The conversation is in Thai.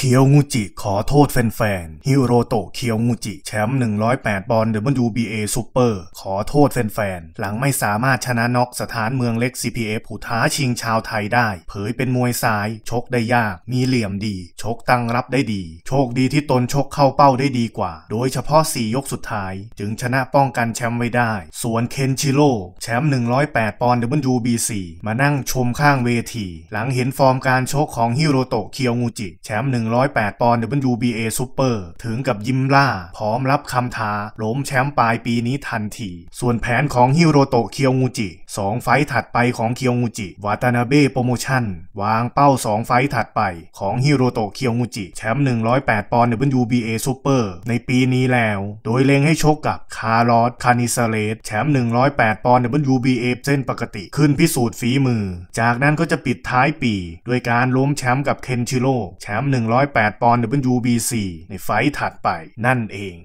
เคียวงูจิ ขอโทษแฟนๆฮิโรโตะเคียวงูจิแชมป์108 ปอนด์ WBA ซูเปอร์ ขอโทษแฟนๆหลังไม่สามารถชนะน็อกสถานเมืองเล็ก CPF ผู้ท้าชิงชาวไทยได้ เผยเป็นมวยซ้าย ชกได้ยาก มีเหลี่ยมดีชกตั้งรับได้ดี โชคดีที่ตนชกเข้าเป้าได้ดีกว่า โดยเฉพาะ 4 ยกสุดท้าย จึงชนะป้องกันแชมป์ไว้ได้ ส่วนเคนชิโร่แชมป์108ปอนด์ WBC มานั่งชมข้างเวที หลังเห็นฟอร์มการชกของฮิโรโตะเคียวงูจิแชมป์1 108 ปอนด์ WBA ซูเปอร์ ถึงกับยิ้มล่า พร้อมรับคำท้าล้มแชมป์ปลายปีนี้ทันที ส่วนแผนของฮิโรโตะเคียวงูจิ 2 ไฟถัดไปของเคียวงูจิ วาตานาเบะโปรโมชั่น วางเป้า 2 ไฟถัดไปของฮิโรโตะเคียวงูจิ แชมป์108ปอนด์ WBA ซูเปอร์ ในปีนี้แล้ว โดยเล็งให้ชกกับคาร์ลอสคานิซาเลสแชมป์108ปอนด์ WBA เส้นปกติ ขึ้นพิสูจน์ฝีมือ จากนั้นก็จะปิดท้ายปี ด้วยการล้มแชมป์กับเคนชิโร่แชมป์100 108ปอนด์ WBC ในไฟถัดไปนั่นเอง